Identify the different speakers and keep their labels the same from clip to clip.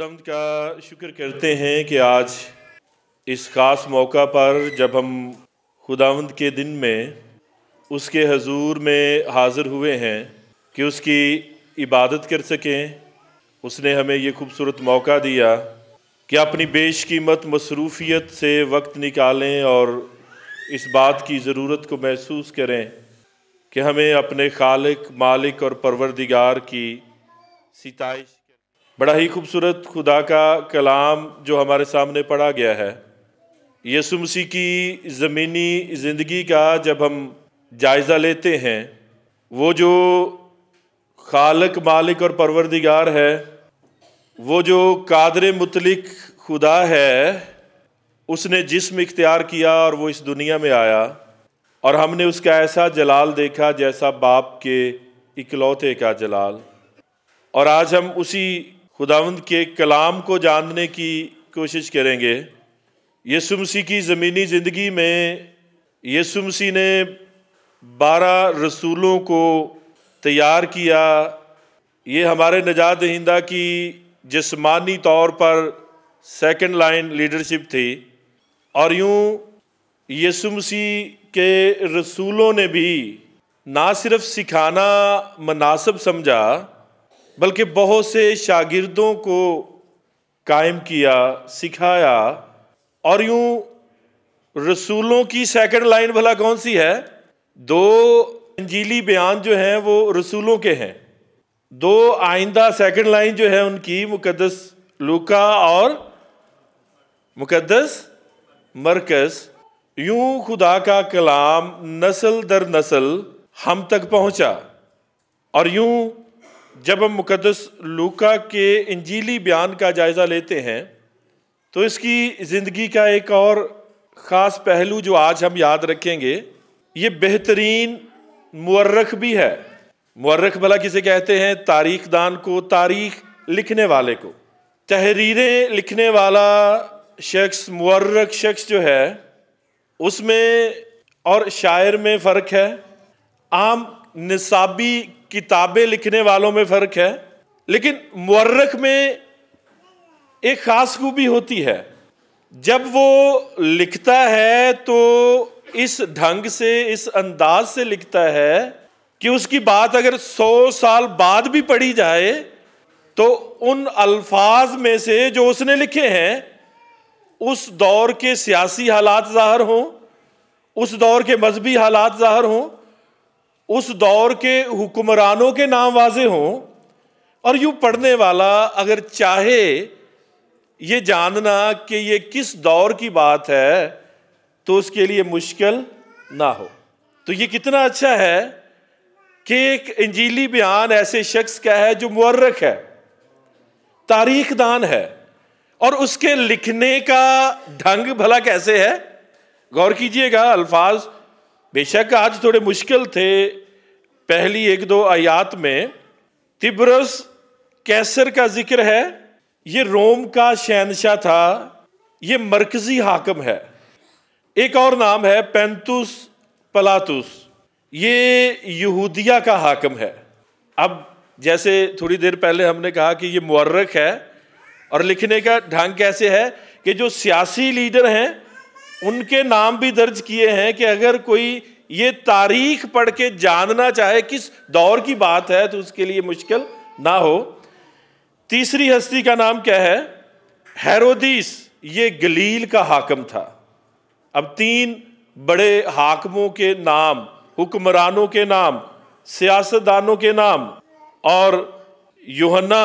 Speaker 1: खुदावंद का शुक्र करते हैं कि आज इस ख़ास मौका पर जब हम खुदावंद के दिन में उसके हजूर में हाज़िर हुए हैं कि उसकी इबादत कर सकें उसने हमें ये खूबसूरत मौका दिया कि अपनी बेशकीमत मसरूफ़ीत से वक्त निकालें और इस बात की ज़रूरत को महसूस करें कि हमें अपने खालिक मालिक और परवरदिगार की सताइश बड़ा ही खूबसूरत खुदा का कलाम जो हमारे सामने पढ़ा गया है यसु मसीह की ज़मीनी ज़िंदगी का जब हम जायज़ा लेते हैं वो जो खालक मालिक और परवरदिगार है वो जो कादर मुतलिक खुदा है उसने जिसम इख्तियार किया और वो इस दुनिया में आया और हमने उसका ऐसा जलाल देखा जैसा बाप के इकलौते का जलाल और आज हम उसी खुदावंद के कलाम को जानने की कोशिश करेंगे यसु मसीह की ज़मीनी ज़िंदगी में यसु मसीह ने बारह रसूलों को तैयार किया ये हमारे नजात दहिंदा की जिसमानी तौर पर सेकंड लाइन लीडरशिप थी और यूँ यसु मसीह के रसूलों ने भी ना सिर्फ सिखाना मुनासिब समझा बल्कि बहुत से शागिर्दों को कायम किया सिखाया और यूं रसूलों की सेकंड लाइन भला कौन सी है दो अंजीली बयान जो हैं वो रसूलों के हैं दो आइंदा सेकंड लाइन जो है उनकी मुकदस लुका और मुकदस मरकस यूं खुदा का कलाम नस्ल दर नस्ल हम तक पहुंचा और यूं जब हम मुकदस लूका के इंजीली बयान का जायज़ा लेते हैं तो इसकी ज़िंदगी का एक और ख़ास पहलू जो आज हम याद रखेंगे ये बेहतरीन मर्रख भी है मर्रख भला किसे कहते हैं तारीख दान को तारीख लिखने वाले को तहरीरें लिखने वाला शख्स मर्रख शख्स जो है उसमें और शायर में फ़र्क है आम निसाबी किताबें लिखने वालों में फ़र्क है लेकिन मर्रख में एक ख़ास खूबी होती है जब वो लिखता है तो इस ढंग से इस अंदाज से लिखता है कि उसकी बात अगर सौ साल बाद भी पढ़ी जाए तो उन अल्फाज में से जो उसने लिखे हैं उस दौर के सियासी हालात ज़ाहर हों उस दौर के मजहबी हालात ज़ाहर हों उस दौर के हुक्मरानों के नाम वाजे हों और यूँ पढ़ने वाला अगर चाहे ये जानना कि ये किस दौर की बात है तो उसके लिए मुश्किल ना हो तो ये कितना अच्छा है कि एक इंजीली बयान ऐसे शख्स का है जो मर्रक है तारीख दान है और उसके लिखने का ढंग भला कैसे है गौर कीजिएगा अल्फाज बेशक आज थोड़े मुश्किल थे पहली एक दो आयात में तिब्रस कैसर का जिक्र है ये रोम का शहनशाह था ये मरकजी हाकम है एक और नाम है पेंतुस पलातुस ये यहूदिया का हाकम है अब जैसे थोड़ी देर पहले हमने कहा कि ये मुर्रक है और लिखने का ढंग कैसे है कि जो सियासी लीडर हैं उनके नाम भी दर्ज किए हैं कि अगर कोई ये तारीख पढ़ के जानना चाहे किस दौर की बात है तो उसके लिए मुश्किल ना हो तीसरी हस्ती का नाम क्या है हैरोदीस ये गलील का हाकम था अब तीन बड़े हाकमों के नाम हुक्मरानों के नाम सियासतदानों के नाम और योहन्ना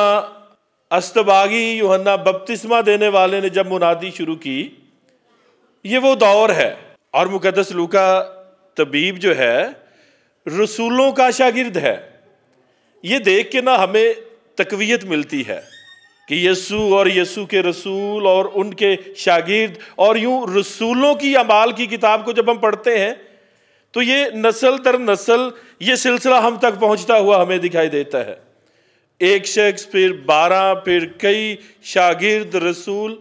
Speaker 1: अस्तबागी योहन्ना बपतिस्मा देने वाले ने जब मुनादी शुरू की ये वो दौर है और मुकदस लूका तबीब जो है रसूलों का शागिर्द है ये देख के ना हमें तकवीत मिलती है कि यसु और यसु के रसूल और उनके शागिर्द और यूं रसूलों की अमाल की किताब को जब हम पढ़ते हैं तो ये नस्ल दर नस्ल ये सिलसिला हम तक पहुंचता हुआ हमें दिखाई देता है एक शख्स फिर बारह फिर कई शागिर्द रसूल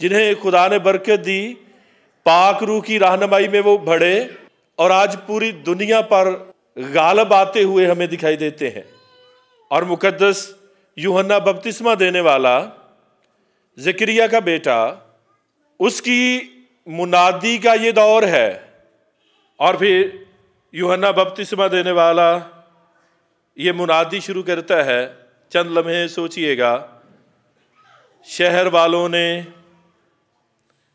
Speaker 1: जिन्हें खुदा ने बरकत दी पाक रू की रहनमाई में वो बढ़े और आज पूरी दुनिया पर गालब आते हुए हमें दिखाई देते हैं और मुकद्दस यूहन्ना बपतिस्मा देने वाला जक्रिया का बेटा उसकी मुनादी का ये दौर है और फिर यूहन्ना बपतिस्मा देने वाला ये मुनादी शुरू करता है चंद लम्हे सोचिएगा शहर वालों ने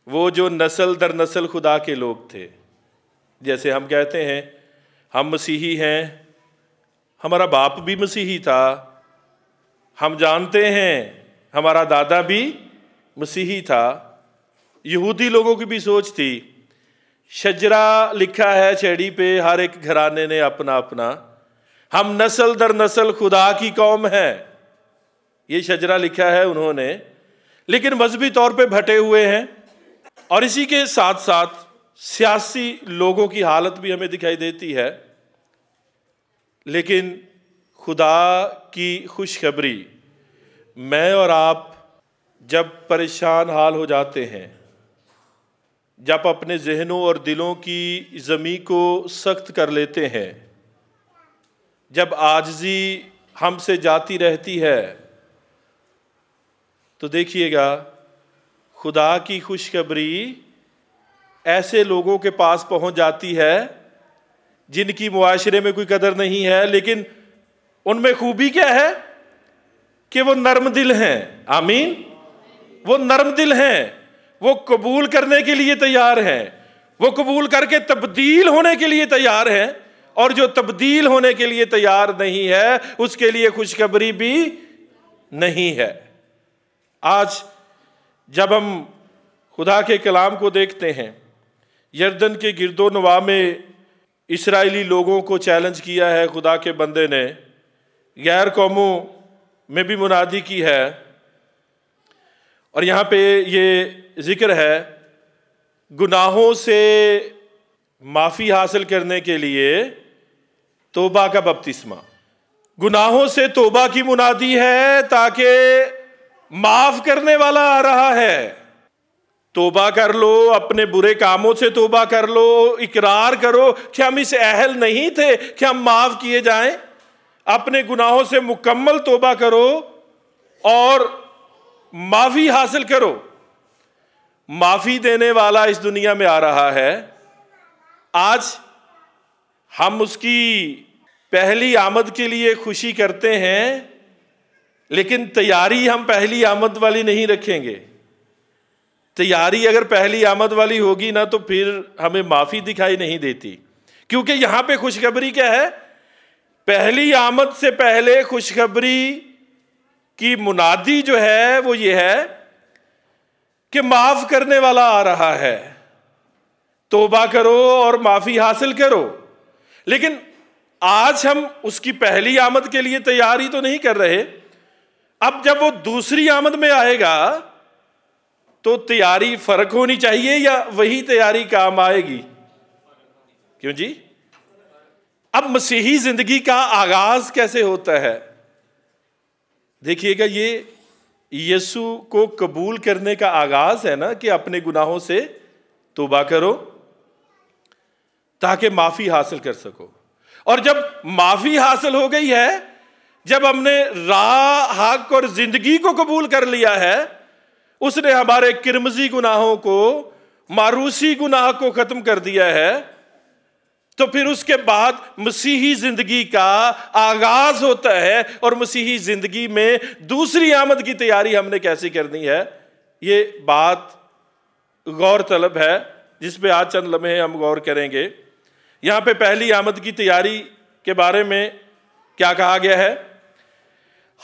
Speaker 1: वो जो नस्ल दर नस्ल खुदा के लोग थे जैसे हम कहते हैं हम मसीही हैं हमारा बाप भी मसीही था हम जानते हैं हमारा दादा भी मसीही था यहूदी लोगों की भी सोच थी शजरा लिखा है छेड़ी पे हर एक घराने ने अपना अपना हम नस्ल दर नस्ल खुदा की कौम है ये शजरा लिखा है उन्होंने लेकिन मजहबी तौर पे भटे हुए हैं और इसी के साथ साथ सियासी लोगों की हालत भी हमें दिखाई देती है लेकिन खुदा की खुशखबरी मैं और आप जब परेशान हाल हो जाते हैं जब अपने जहनों और दिलों की ज़मी को सख्त कर लेते हैं जब आजजी हमसे जाती रहती है तो देखिएगा खुदा की खुशखबरी ऐसे लोगों के पास पहुंच जाती है जिनकी मुआशरे में कोई कदर नहीं है लेकिन उनमें खूबी क्या है कि वो नर्म दिल हैं आमीन वो नर्म दिल हैं वो कबूल करने के लिए तैयार हैं वो कबूल करके तब्दील होने के लिए तैयार हैं और जो तब्दील होने के लिए तैयार नहीं है उसके लिए खुशखबरी भी नहीं है आज जब हम खुदा के कलाम को देखते हैं यर्दन के गिरदो नवा में इसराइली लोगों को चैलेंज किया है खुदा के बंदे ने गैर कौमों में भी मुनादी की है और यहाँ पे ये ज़िक्र है गुनाहों से माफ़ी हासिल करने के लिए तोबा का बपतिस्मा गुनाहों से तोबा की मुनादी है ताकि माफ करने वाला आ रहा है तोबा कर लो अपने बुरे कामों से तोबा कर लो इकरार करो कि हम इस अहल नहीं थे कि हम माफ किए जाएं अपने गुनाहों से मुकम्मल तोबा करो और माफी हासिल करो माफी देने वाला इस दुनिया में आ रहा है आज हम उसकी पहली आमद के लिए खुशी करते हैं लेकिन तैयारी हम पहली आमद वाली नहीं रखेंगे तैयारी अगर पहली आमद वाली होगी ना तो फिर हमें माफ़ी दिखाई नहीं देती क्योंकि यहां पे खुशखबरी क्या है पहली आमद से पहले खुशखबरी की मुनादी जो है वो ये है कि माफ़ करने वाला आ रहा है तोबा करो और माफ़ी हासिल करो लेकिन आज हम उसकी पहली आमद के लिए तैयारी तो नहीं कर रहे अब जब वो दूसरी आमद में आएगा तो तैयारी फर्क होनी चाहिए या वही तैयारी काम आएगी क्यों जी अब मसीही जिंदगी का आगाज कैसे होता है देखिएगा ये यीशु को कबूल करने का आगाज है ना कि अपने गुनाहों से तोबा करो ताकि माफी हासिल कर सको और जब माफी हासिल हो गई है जब हमने राह हक और जिंदगी को कबूल कर लिया है उसने हमारे किरमजी गुनाहों को मारूसी गुनाह को ख़त्म कर दिया है तो फिर उसके बाद मसीही जिंदगी का आगाज होता है और मसीही जिंदगी में दूसरी आमद की तैयारी हमने कैसी करनी है ये बात गौर तलब है जिस पे आज चंद लम्हे हम गौर करेंगे यहाँ पे पहली आमद की तैयारी के बारे में क्या कहा गया है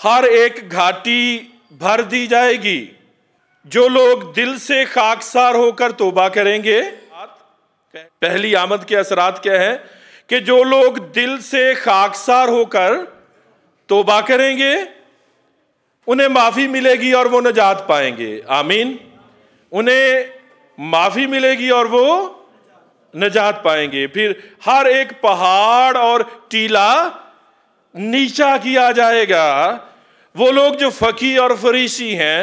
Speaker 1: हर एक घाटी भर दी जाएगी जो लोग दिल से खाकसार होकर तोबा करेंगे पहली आमद के असरात क्या है कि जो लोग दिल से खाकसार होकर तोबा करेंगे उन्हें माफ़ी मिलेगी और वो नजात पाएंगे आमीन उन्हें माफ़ी मिलेगी और वो नजात पाएंगे फिर हर एक पहाड़ और टीला नीचा किया जाएगा वो लोग जो फ़की और फरीसी हैं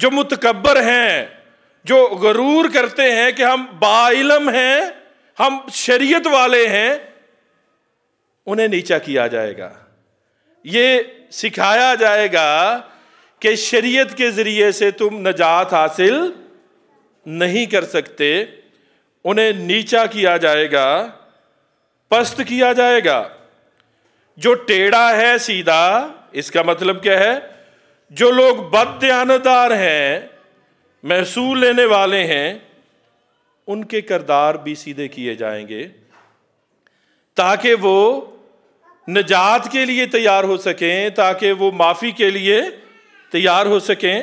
Speaker 1: जो मुतकबर हैं जो गरूर करते हैं कि हम बाइलम हैं हम शरीयत वाले हैं उन्हें नीचा किया जाएगा ये सिखाया जाएगा कि शरीयत के ज़रिए से तुम नजात हासिल नहीं कर सकते उन्हें नीचा किया जाएगा पस्त किया जाएगा जो टेढ़ा है सीधा इसका मतलब क्या है जो लोग बद हैं महसूल लेने वाले हैं उनके करदार भी सीधे किए जाएंगे ताकि वो निजात के लिए तैयार हो सकें ताकि वो माफ़ी के लिए तैयार हो सकें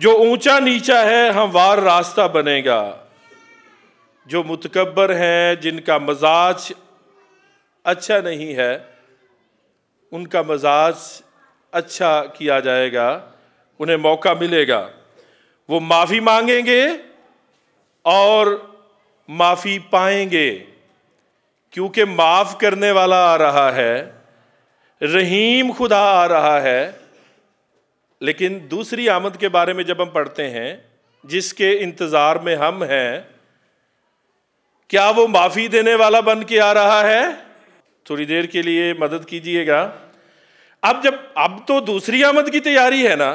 Speaker 1: जो ऊंचा नीचा है हमवार रास्ता बनेगा जो मुतकबर हैं जिनका मजाज अच्छा नहीं है उनका मजाज अच्छा किया जाएगा उन्हें मौका मिलेगा वो माफ़ी मांगेंगे और माफ़ी पाएंगे क्योंकि माफ़ करने वाला आ रहा है रहीम खुदा आ रहा है लेकिन दूसरी आमद के बारे में जब हम पढ़ते हैं जिसके इंतज़ार में हम हैं क्या वो माफ़ी देने वाला बन के आ रहा है थोड़ी देर के लिए मदद कीजिएगा अब जब अब तो दूसरी आमद की तैयारी है ना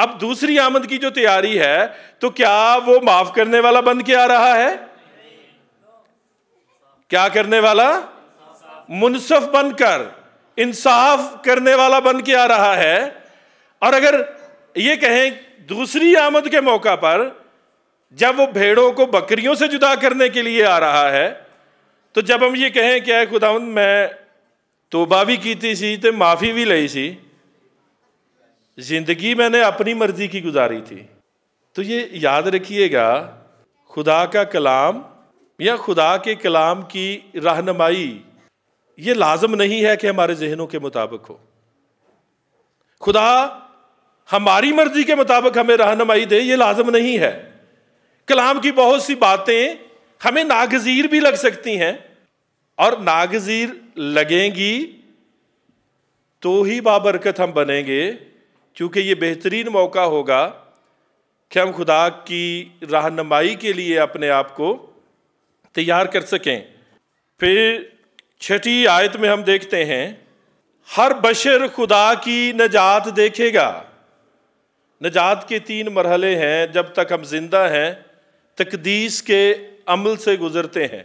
Speaker 1: अब दूसरी आमद की जो तैयारी है तो क्या वो माफ करने वाला बन के आ रहा है क्या करने वाला मुनसफ बनकर इंसाफ करने वाला बन के आ रहा है और अगर ये कहें दूसरी आमद के मौका पर जब वो भेड़ों को बकरियों से जुदा करने के लिए आ रहा है तो जब हम ये कहें कि आए खुदावंद मैं तोबा भी की सी तो माफ़ी भी ली सी जिंदगी मैंने अपनी मर्जी की गुजारी थी तो ये याद रखिएगा खुदा का कलाम या खुदा के कलाम की रहनमाई ये लाजम नहीं है कि हमारे जहनों के मुताबिक हो खुदा हमारी मर्जी के मुताबिक हमें रहनमाई दे ये लाजम नहीं है कलाम की बहुत सी बातें हमें नागजीर भी लग सकती हैं और नागजीर लगेंगी तो ही बाबरकत हम बनेंगे क्योंकि ये बेहतरीन मौका होगा कि हम खुदा की रहनमाई के लिए अपने आप को तैयार कर सकें फिर छठी आयत में हम देखते हैं हर बशर खुदा की नजात देखेगा नजात के तीन मरहले हैं जब तक हम जिंदा हैं तकदीस के अमल से गुज़रते हैं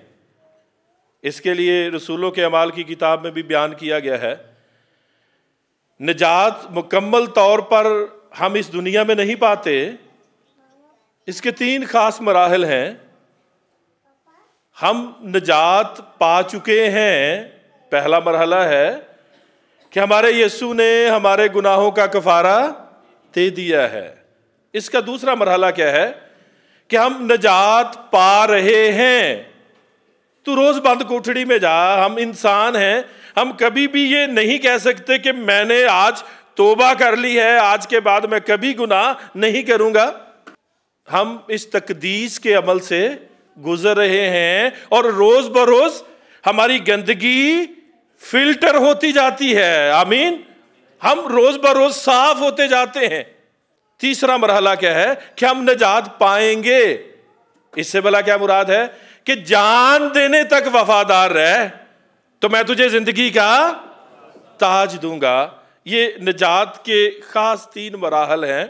Speaker 1: इसके लिए रसूलों के अमाल की किताब में भी बयान किया गया है निजात मुकम्मल तौर पर हम इस दुनिया में नहीं पाते इसके तीन ख़ास मराहल हैं हम निजात पा चुके हैं पहला मरहला है कि हमारे यस्सु ने हमारे गुनाहों का कफारा दे दिया है इसका दूसरा मरहला क्या है कि हम नजात पा रहे हैं तू रोज बंद कोठड़ी में जा हम इंसान हैं हम कभी भी ये नहीं कह सकते कि मैंने आज तोबा कर ली है आज के बाद मैं कभी गुनाह नहीं करूंगा हम इस तकदीस के अमल से गुजर रहे हैं और रोज बरोज हमारी गंदगी फिल्टर होती जाती है आमीन हम रोज बरोज साफ होते जाते हैं तीसरा मरहला क्या है कि हम निजात पाएंगे इससे भला क्या मुराद है कि जान देने तक वफादार रह तो मैं तुझे जिंदगी का ताज दूंगा ये निजात के खास तीन मराहल हैं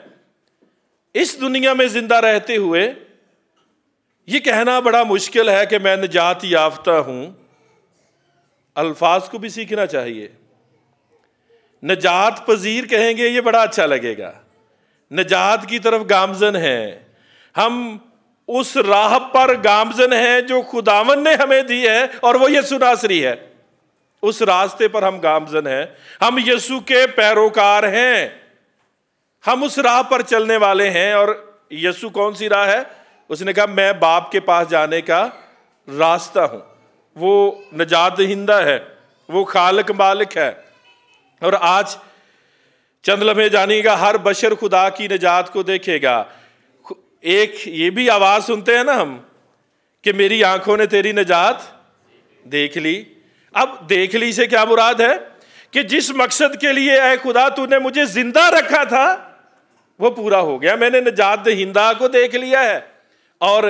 Speaker 1: इस दुनिया में जिंदा रहते हुए ये कहना बड़ा मुश्किल है कि मैं निजात याफ्ता हूं अल्फाज को भी सीखना चाहिए निजात पजीर कहेंगे ये बड़ा अच्छा लगेगा नजात की तरफ गामजन है हम उस राह पर गामजन है जो खुदावन ने हमें दी है और वो यसु नासरी है उस रास्ते पर हम गामजन हैं हम यसु के पैरोकार हैं हम उस राह पर चलने वाले हैं और यसु कौन सी राह है उसने कहा मैं बाप के पास जाने का रास्ता हूं वो नजात हिंदा है वो खालक मालिक है और आज चंद लम्हे जानेगा हर बशर खुदा की निजात को देखेगा एक ये भी आवाज़ सुनते हैं ना हम कि मेरी आंखों ने तेरी निजात देख ली अब देख ली से क्या मुराद है कि जिस मकसद के लिए आए खुदा तूने मुझे जिंदा रखा था वो पूरा हो गया मैंने निजात हिंदा को देख लिया है और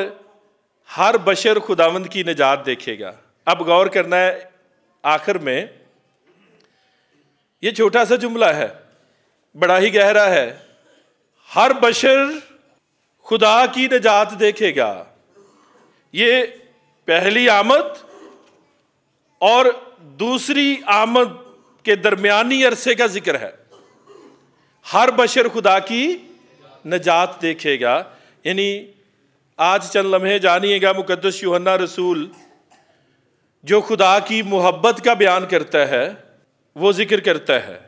Speaker 1: हर बशर खुदावंद की निजात देखेगा अब गौर करना है आखिर में ये छोटा सा जुमला है बड़ा ही गहरा है हर बशर खुदा की निजात देखेगा ये पहली आमद और दूसरी आमद के दरमियानी अरसे का जिक्र है हर बशर खुदा की निजात देखेगा यानी आज चंद लम्हे जानिएगा मुकदस यूहन्ना रसूल जो खुदा की मोहब्बत का बयान करता है वो जिक्र करता है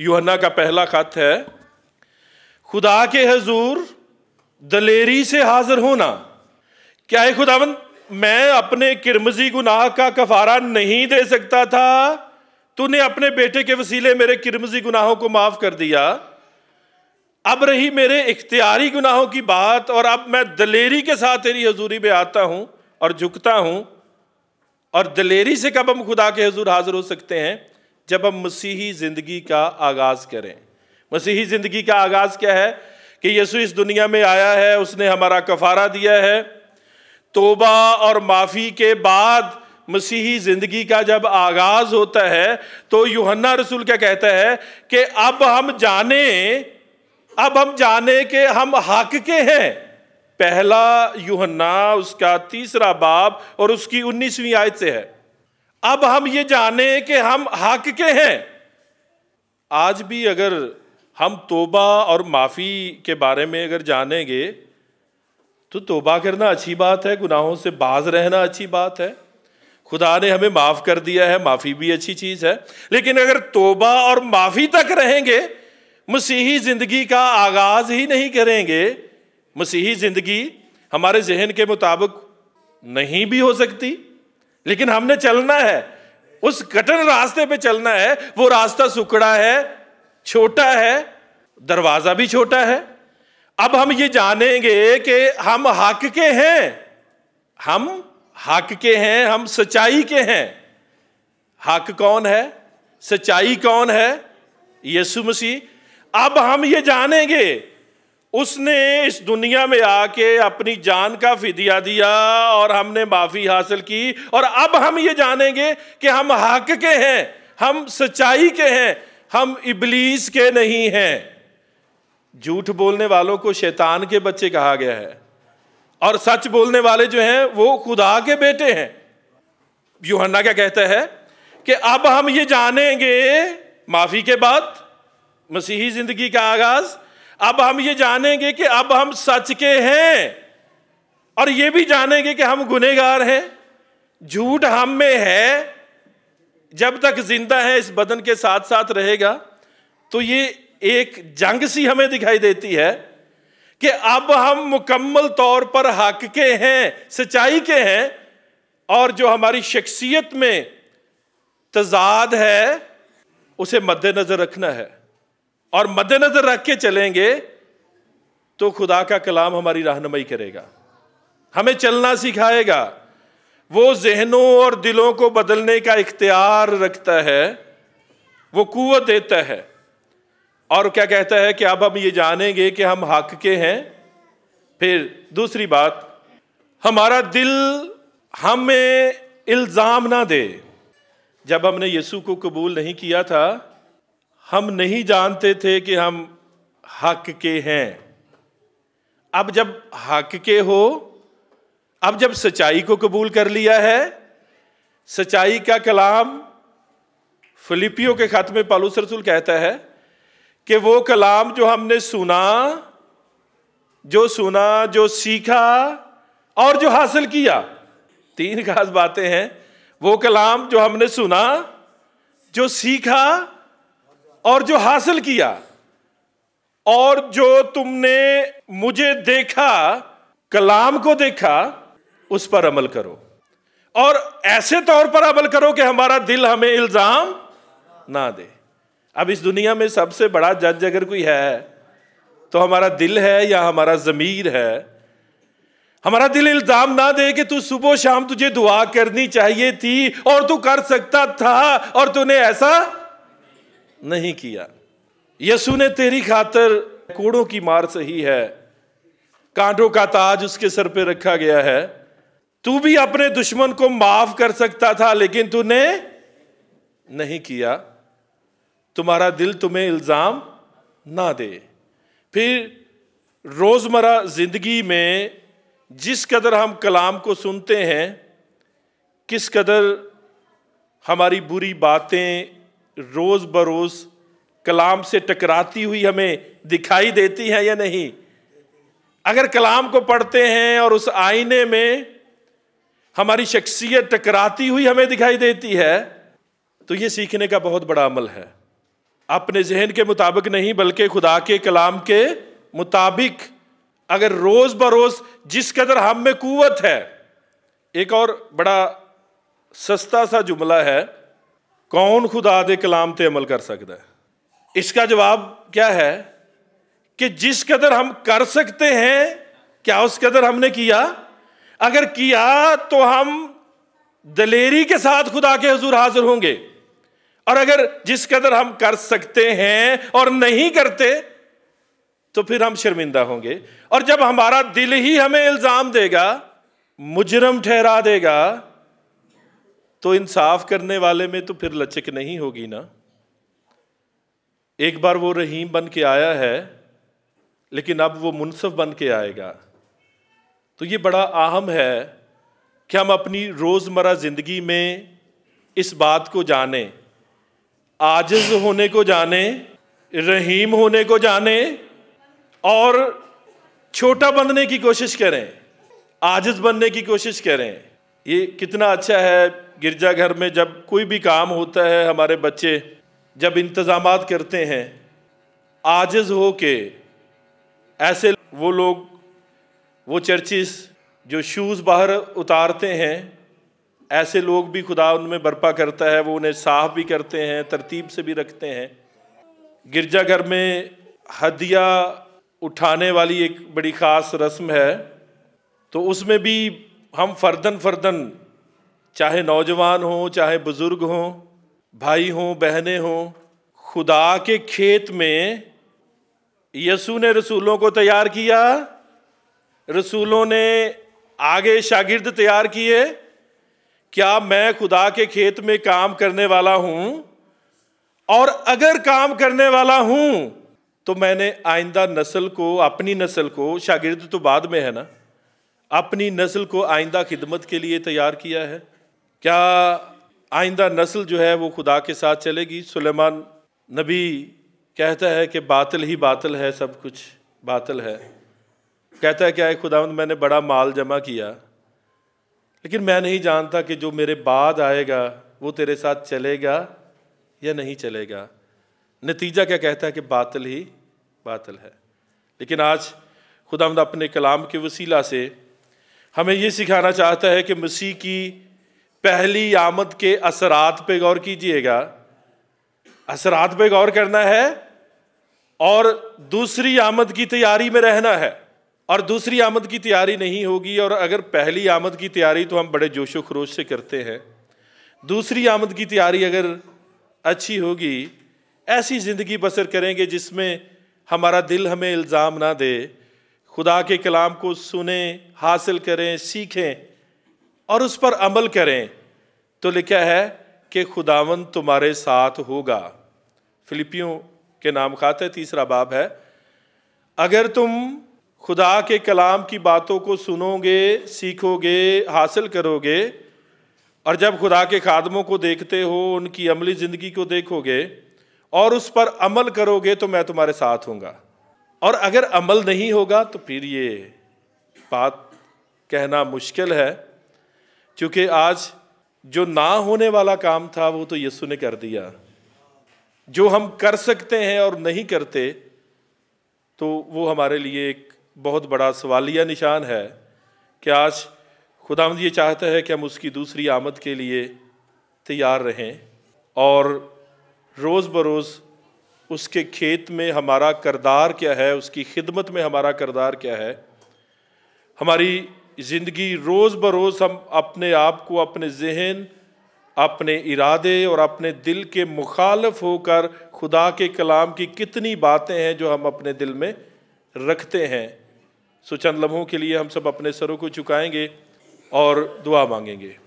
Speaker 1: युहना का पहला खत है खुदा के हजूर दलेरी से हाजिर होना क्या है खुदावन मैं अपने किरमजी गुनाह का कफारा नहीं दे सकता था तूने अपने बेटे के वसीले मेरे किरमजी गुनाहों को माफ़ कर दिया अब रही मेरे इख्तियारी गुनाहों की बात और अब मैं दलेरी के साथ तेरी हजूरी में आता हूं और झुकता हूं और दलेरी से कब हम खुदा के हजूर हाजिर हो सकते हैं जब हम मसीही ज़िंदगी का आगाज़ करें मसीही ज़िंदगी का आगाज़ क्या है कि यीशु इस दुनिया में आया है उसने हमारा कफारा दिया है तोबा और माफ़ी के बाद मसीही ज़िंदगी का जब आगाज़ होता है तो यूहन्ना रसूल क्या कहता है कि अब हम जाने अब हम जाने के हम हक के हैं पहला यूहन्ना उसका तीसरा बाब और उसकी उन्नीसवीं आयत से है अब हम ये जाने कि हम हक के हैं आज भी अगर हम तोबा और माफ़ी के बारे में अगर जानेंगे तो तोबा करना अच्छी बात है गुनाहों से बाज रहना अच्छी बात है खुदा ने हमें माफ़ कर दिया है माफ़ी भी अच्छी चीज़ है लेकिन अगर तोबा और माफ़ी तक रहेंगे मसीही ज़िंदगी का आगाज़ ही नहीं करेंगे मसीही ज़िंदगी हमारे जहन के मुताबिक नहीं भी हो सकती लेकिन हमने चलना है उस कठिन रास्ते पे चलना है वो रास्ता सुकड़ा है छोटा है दरवाजा भी छोटा है अब हम ये जानेंगे कि हम हक के हैं हम हक के हैं हम सच्चाई के हैं हक कौन है सच्चाई कौन है यीशु मसीह अब हम ये जानेंगे उसने इस दुनिया में आके अपनी जान का फिदिया दिया और हमने माफ़ी हासिल की और अब हम ये जानेंगे कि हम हक के हैं हम सच्चाई के हैं हम इबलीस के नहीं हैं झूठ बोलने वालों को शैतान के बच्चे कहा गया है और सच बोलने वाले जो हैं वो खुदा के बेटे हैं यूहन्ना क्या कहता है कि अब हम ये जानेंगे माफ़ी के बाद मसीही ज़िंदगी का आगाज़ अब हम ये जानेंगे कि अब हम सच के हैं और ये भी जानेंगे कि हम गुनेगार हैं झूठ हम में है जब तक जिंदा है इस बदन के साथ साथ रहेगा तो ये एक जंग सी हमें दिखाई देती है कि अब हम मुकम्मल तौर पर हक के हैं सच्चाई के हैं और जो हमारी शख्सियत में तजाद है उसे मद्देनजर रखना है और मद्देनजर रख के चलेंगे तो खुदा का कलाम हमारी रहनुमाई करेगा हमें चलना सिखाएगा वो जहनों और दिलों को बदलने का इख्तियार रखता है वो कुत देता है और क्या कहता है कि अब हम ये जानेंगे कि हम हक के हैं फिर दूसरी बात हमारा दिल हमें इल्ज़ाम ना दे जब हमने यीशु को कबूल नहीं किया था हम नहीं जानते थे कि हम हक के हैं अब जब हक के हो अब जब सच्चाई को कबूल कर लिया है सच्चाई का कलाम फिलिपियो के खत में पालू सरसुल कहता है कि वो कलाम जो हमने सुना जो सुना जो सीखा और जो हासिल किया तीन खास बातें हैं वो कलाम जो हमने सुना जो सीखा और जो हासिल किया और जो तुमने मुझे देखा कलाम को देखा उस पर अमल करो और ऐसे तौर पर अमल करो कि हमारा दिल हमें इल्जाम ना दे अब इस दुनिया में सबसे बड़ा जज अगर कोई है तो हमारा दिल है या हमारा ज़मीर है हमारा दिल इल्ज़ाम ना दे कि तू सुबह शाम तुझे दुआ करनी चाहिए थी और तू कर सकता था और तूने ऐसा नहीं किया यसु ने तेरी खातर कोड़ों की मार सही है कांटों का ताज उसके सर पे रखा गया है तू भी अपने दुश्मन को माफ कर सकता था लेकिन तूने नहीं किया तुम्हारा दिल तुम्हें इल्जाम ना दे फिर रोजमर्रा जिंदगी में जिस कदर हम कलाम को सुनते हैं किस कदर हमारी बुरी बातें रोज़ बरोज़ कलाम से टकराती हुई हमें दिखाई देती है या नहीं अगर कलाम को पढ़ते हैं और उस आईने में हमारी शख्सियत टकराती हुई हमें दिखाई देती है तो ये सीखने का बहुत बड़ा अमल है अपने जहन के मुताबिक नहीं बल्कि खुदा के कलाम के मुताबिक अगर रोज़ बरोज़ जिस कदर हम में कुवत है एक और बड़ा सस्ता सा जुमला है कौन खुदा के कलाम पर अमल कर सकता है इसका जवाब क्या है कि जिस कदर हम कर सकते हैं क्या उस कदर हमने किया अगर किया तो हम दलेरी के साथ खुदा के हजूर हाजिर होंगे और अगर जिस कदर हम कर सकते हैं और नहीं करते तो फिर हम शर्मिंदा होंगे और जब हमारा दिल ही हमें इल्ज़ाम देगा मुजरम ठहरा देगा तो इंसाफ करने वाले में तो फिर लचक नहीं होगी ना एक बार वो रहीम बन के आया है लेकिन अब वो मुनसफ बन के आएगा तो ये बड़ा अहम है कि हम अपनी रोज़मर्रा ज़िंदगी में इस बात को जाने आजिज होने को जाने रहीम होने को जाने और छोटा बनने की कोशिश करें आजिज बनने की कोशिश करें ये कितना अच्छा है गिरजाघर में जब कोई भी काम होता है हमारे बच्चे जब इंतज़ाम करते हैं आजज हो के ऐसे वो लोग वो चर्चिस जो शूज़ बाहर उतारते हैं ऐसे लोग भी खुदा उनमें बर्पा करता है वो उन्हें साफ भी करते हैं तरतीब से भी रखते हैं गिरजाघर में हदिया उठाने वाली एक बड़ी ख़ास रस्म है तो उसमें भी हम फर्दन फर्दन चाहे नौजवान हों चाहे बुज़ुर्ग हों भाई हों बहनें हों खुदा के खेत में यसु ने रसूलों को तैयार किया रसूलों ने आगे शागिर्द तैयार किए क्या मैं खुदा के खेत में काम करने वाला हूं और अगर काम करने वाला हूं तो मैंने आइंदा नस्ल को अपनी नस्ल को शागिर्द तो बाद में है ना अपनी नस्ल को आइंदा खिदमत के लिए तैयार किया है क्या आइंदा नस्ल जो है वो खुदा के साथ चलेगी सुलेमान नबी कहता है कि बातल ही बातल है सब कुछ बातल है कहता है क्या है खुदावंद मैंने बड़ा माल जमा किया लेकिन मैं नहीं जानता कि जो मेरे बाद आएगा वो तेरे साथ चलेगा या नहीं चलेगा नतीजा क्या कहता है कि बातल ही बातल है लेकिन आज खुदावंद अपने कलाम के वसीला से हमें ये सिखाना चाहता है कि मसीह की पहली आमद के असरात पे गौर कीजिएगा असरात पे गौर करना है और दूसरी आमद की तैयारी में रहना है और दूसरी आमद की तैयारी नहीं होगी और अगर पहली आमद की तैयारी तो हम बड़े जोशो खरोश से करते हैं दूसरी आमद की तैयारी अगर अच्छी होगी ऐसी ज़िंदगी बसर करेंगे जिसमें हमारा दिल हमें इल्ज़ाम ना दे खुदा के कलाम को सुने हासिल करें सीखें और उस पर अमल करें तो लिखा है कि खुदावन तुम्हारे साथ होगा फिलिपियों के नाम खाते तीसरा बाब है अगर तुम खुदा के कलाम की बातों को सुनोगे सीखोगे हासिल करोगे और जब खुदा के खादमों को देखते हो उनकी अमली ज़िंदगी को देखोगे और उस पर अमल करोगे तो मैं तुम्हारे साथ होंगे और अगर अमल नहीं होगा तो फिर ये बात कहना मुश्किल है क्योंकि आज जो ना होने वाला काम था वो तो यीशु ने कर दिया जो हम कर सकते हैं और नहीं करते तो वो हमारे लिए एक बहुत बड़ा सवालिया निशान है कि आज खुदा ये चाहता है कि हम उसकी दूसरी आमद के लिए तैयार रहें और रोज़ बरोज़ उसके खेत में हमारा करदार क्या है उसकी खिदमत में हमारा करदार क्या है हमारी ज़िंदगी रोज़ बरोज़ हम अपने आप को अपने जहन अपने इरादे और अपने दिल के मुखालफ होकर खुदा के कलाम की कितनी बातें हैं जो हम अपने दिल में रखते हैं सो चंद लम्हों के लिए हम सब अपने सरों को चुकाएंगे और दुआ मांगेंगे